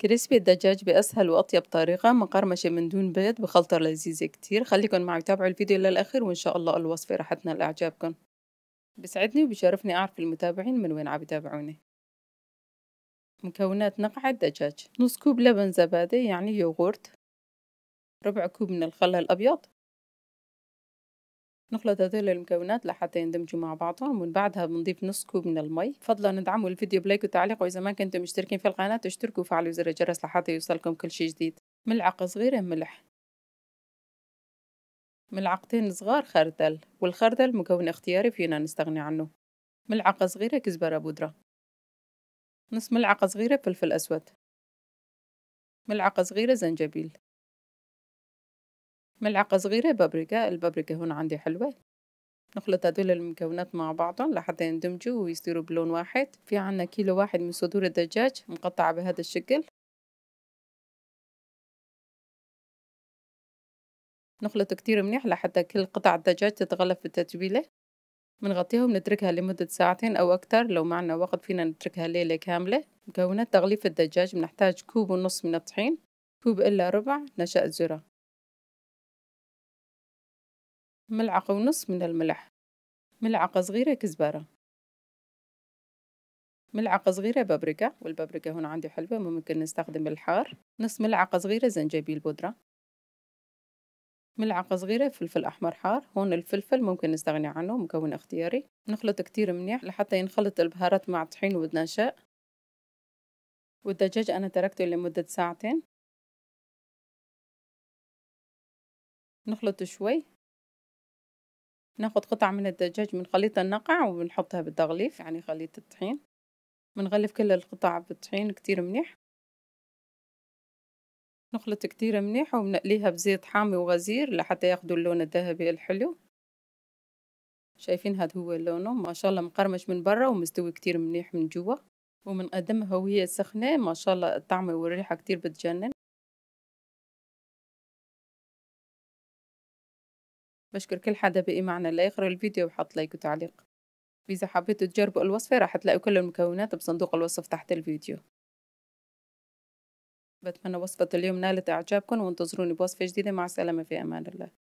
كريسبي الدجاج بأسهل وأطيب طريقة مقرمشة من دون بيض بخلطة لذيذة كتير خليكن معي تابعوا الفيديو للأخير وإن شاء الله الوصفة رح تنال إعجابكن بسعدني وبشرفني أعرف المتابعين من وين عم يتابعوني مكونات نقع الدجاج نص كوب لبن زبادي يعني يوغورت ربع كوب من الخل الأبيض نخلط هذول المكونات لحتى يندمجوا مع بعضهم ومن بعدها بنضيف نص كوب من المي فضلا ندعموا الفيديو بلايك وتعليق واذا ما كنتم مشتركين في القناه اشتركوا وفعلوا زر الجرس لحتى يوصلكم كل شيء جديد ملعقه صغيره ملح ملعقتين صغار خردل والخردل مكون اختياري فينا نستغني عنه ملعقه صغيره كزبره بودره نص ملعقه صغيره فلفل اسود ملعقه صغيره زنجبيل ملعقة صغيرة بابريكا البابريكا هون عندي حلوة نخلط هدول المكونات مع بعضهم لحتى يندمجوا ويصيروا بلون واحد في عنا كيلو واحد من صدور الدجاج مقطعة بهذا الشكل نخلط كتير منيح لحتى كل قطع الدجاج تتغلف بالتتبيلة منغطيها ونتركها لمدة ساعتين أو أكتر لو معنا وقت فينا نتركها ليلة كاملة مكونات تغليف الدجاج بنحتاج كوب ونص من الطحين كوب إلا ربع نشا الذرة ملعقة ونص من الملح ملعقة صغيرة كزبرة ملعقة صغيرة بابريكا والبابريكا هنا عندي حلوة ممكن نستخدم الحار نص ملعقة صغيرة زنجبيل بودرة ملعقة صغيرة فلفل أحمر حار هون الفلفل ممكن نستغني عنه مكون اختياري نخلط كتير منيح لحتى ينخلط البهارات مع الطحين والنشاء والدجاج أنا تركته لمدة ساعتين نخلط شوي ناخد قطعة من الدجاج من خليط النقع وبنحطها بالتغليف يعني خليط الطحين بنغلف كل القطع بالطحين كتير منيح نخلط كتير منيح وبنقليها بزيت حامي وغزير لحتى ياخدوا اللون الذهبي الحلو شايفين هاد هو لونه ما شاء الله مقرمش من برا ومستوي كتير منيح من جوا ومنقدمها وهي سخنة ما شاء الله الطعم والريحة كتير بتجنن بشكر كل حدا بقي معنا اللي يقرأ الفيديو وحط لايك وتعليق إذا حبيتوا تجربوا الوصفة راح تلاقوا كل المكونات بصندوق الوصف تحت الفيديو بتمنى وصفة اليوم نالت إعجابكم وانتظروني بوصفة جديدة مع السلامة في أمان الله